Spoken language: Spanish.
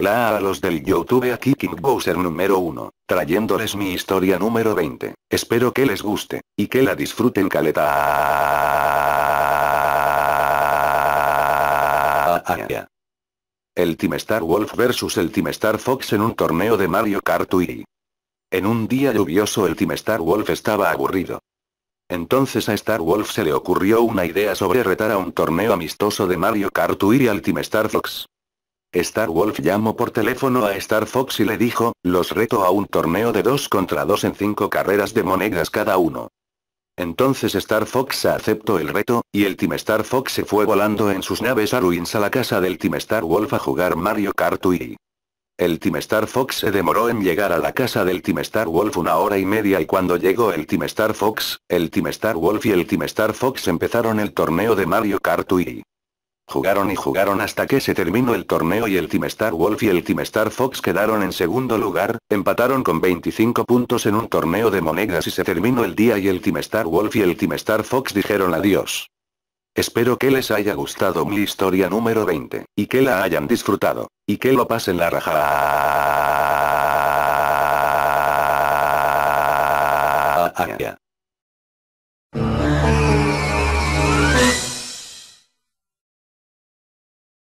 Hola a los del Youtube aquí King Bowser número 1, trayéndoles mi historia número 20. Espero que les guste, y que la disfruten caleta. El Team Star Wolf vs el Team Star Fox en un torneo de Mario Kart Wii. En un día lluvioso el Team Star Wolf estaba aburrido. Entonces a Star Wolf se le ocurrió una idea sobre retar a un torneo amistoso de Mario Kart Wii al Team Star Fox. Star Wolf llamó por teléfono a Star Fox y le dijo, los reto a un torneo de 2 contra 2 en 5 carreras de monedas cada uno. Entonces Star Fox aceptó el reto, y el Team Star Fox se fue volando en sus naves a Ruins a la casa del Team Star Wolf a jugar Mario Kart Wii. El Team Star Fox se demoró en llegar a la casa del Team Star Wolf una hora y media y cuando llegó el Team Star Fox, el Team Star Wolf y el Team Star Fox empezaron el torneo de Mario Kart Wii. Jugaron y jugaron hasta que se terminó el torneo y el Team Star Wolf y el Team Star Fox quedaron en segundo lugar, empataron con 25 puntos en un torneo de monedas y se terminó el día y el Team Star Wolf y el Team Star Fox dijeron adiós. Espero que les haya gustado mi historia número 20, y que la hayan disfrutado, y que lo pasen la raja. Ah, ah, ah.